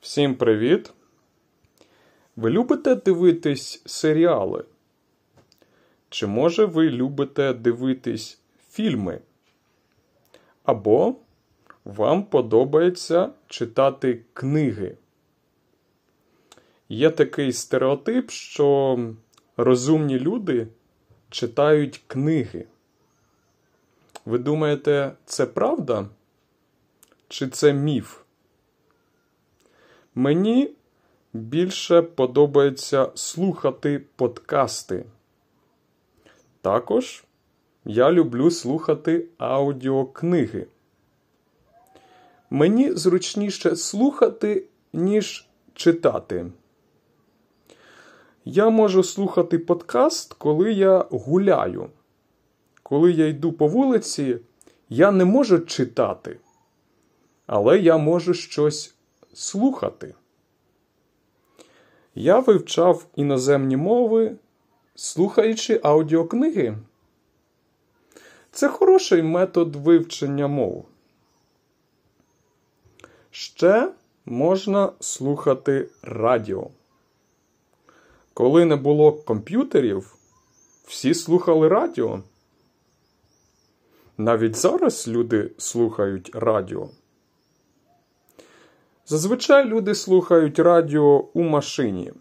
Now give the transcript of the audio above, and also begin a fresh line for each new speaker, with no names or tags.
Всім привіт! Ви любите дивитись серіали? Чи може ви любите дивитись фільми? Або вам подобається читати книги? Є такий стереотип, що розумні люди читають книги. Ви думаєте, це правда? Чи це міф? Мені більше подобається слухати подкасти. Також я люблю слухати аудіокниги. Мені зручніше слухати, ніж читати. Я можу слухати подкаст, коли я гуляю. Коли я йду по вулиці, я не можу читати, але я можу щось слухати. Я вивчав іноземні мови, слухаючи аудіокниги. Це хороший метод вивчення мов. Ще можна слухати радіо. Коли не було комп'ютерів, всі слухали радіо. Навіть зараз люди слухають радіо. Зазвичай люди слухають радіо у машині.